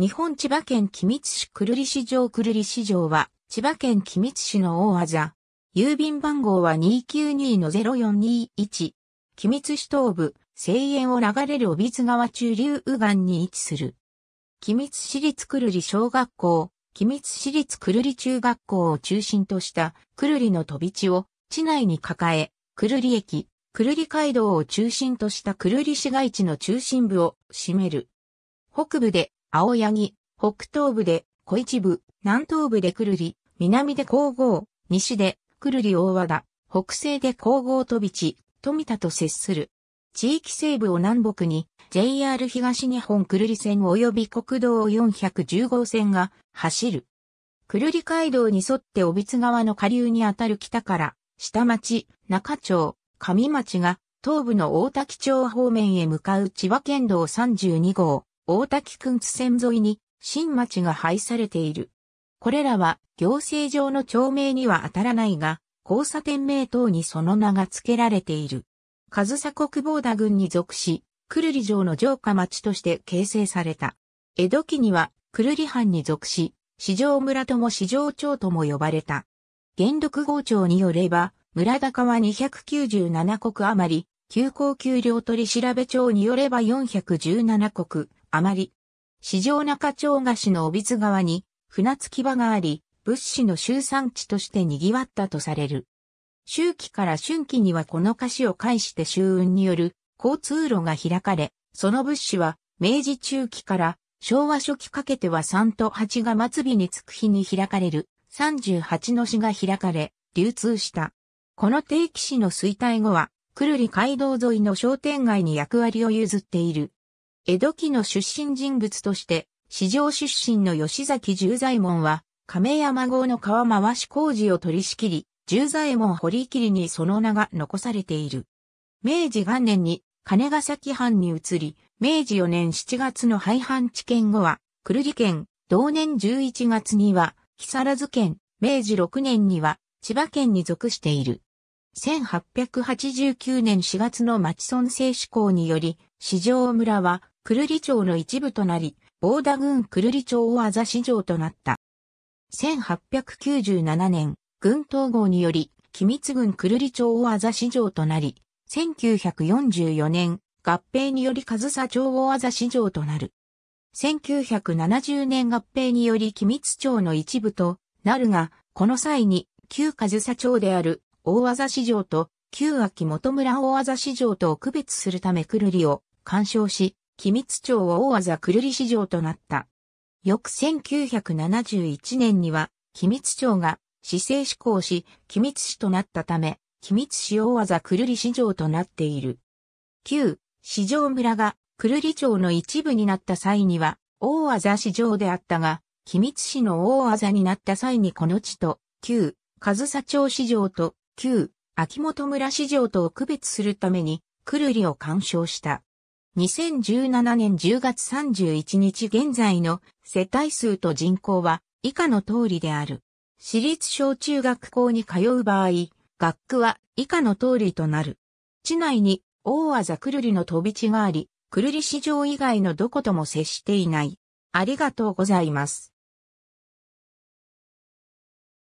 日本千葉県君津市久留里市場久留里市場は、千葉県君津市の大技。郵便番号は292-0421。君津市東部、西園を流れる帯津川中流右岸に位置する。君津市立久留里小学校、君津市立久留里中学校を中心とした久留里の飛び地を地内に抱え、久留里駅、久留里街道を中心とした久留里市街地の中心部を占める。北部で青柳、北東部で小一部、南東部でくるり、南で皇后、西でくるり大和田、北西で皇后飛び地、富田と接する。地域西部を南北に JR 東日本くるり線及び国道410号線が走る。くるり街道に沿って尾津川の下流にあたる北から下町、中町、上町が東部の大滝町方面へ向かう千葉県道32号、大滝くんつ線沿いに新町が配されている。これらは行政上の町名には当たらないが、交差点名等にその名が付けられている。上総国防田郡に属し、久留里城の城下町として形成された。江戸期にはくるり藩に属し、市場村とも市場町とも呼ばれた。元禄号町によれば、村高は297国余り、急行給料取調べ町によれば417国、あまり。市場中町菓子の帯津川に船着き場があり、物資の集産地として賑わったとされる。秋期から春季にはこの菓子を介して周運による交通路が開かれ、その物資は明治中期から昭和初期かけては3と8が末日につく日に開かれる38の市が開かれ、流通した。この定期市の衰退後は、くるり街道沿いの商店街に役割を譲っている。江戸期の出身人物として、市場出身の吉崎十左衛門は、亀山郷の川回し工事を取り仕切り、十左衛門堀切にその名が残されている。明治元年に金ヶ崎藩に移り、明治4年7月の廃藩置県後は、久留里県、同年11月には、木更津県、明治6年には、千葉県に属している。1889年4月の町村制施行により、市場村はクルリ町の一部となり、大田郡クルリ町をあ市場となった。1897年、軍統合により、君津郡クルリ町をあ市場となり、1944年、合併により上サ町をあ市場となる。1970年合併により君津町の一部となるが、この際に旧上サ町である大技市場と旧秋元村大技市場とを区別するためクルリを干渉し、君津町を大技くるり市場となった。翌1971年には、君津町が市政施行し、君津市となったため、君津市大技くるり市場となっている。旧、市場村がくるり町の一部になった際には、大技市場であったが、君津市の大技になった際にこの地と、旧、上総町市場と、旧、秋元村市場とを区別するために、くるりを干渉した。2017年10月31日現在の世帯数と人口は以下の通りである。私立小中学校に通う場合、学区は以下の通りとなる。地内に大技くるりの飛び地があり、くるり市場以外のどことも接していない。ありがとうございます。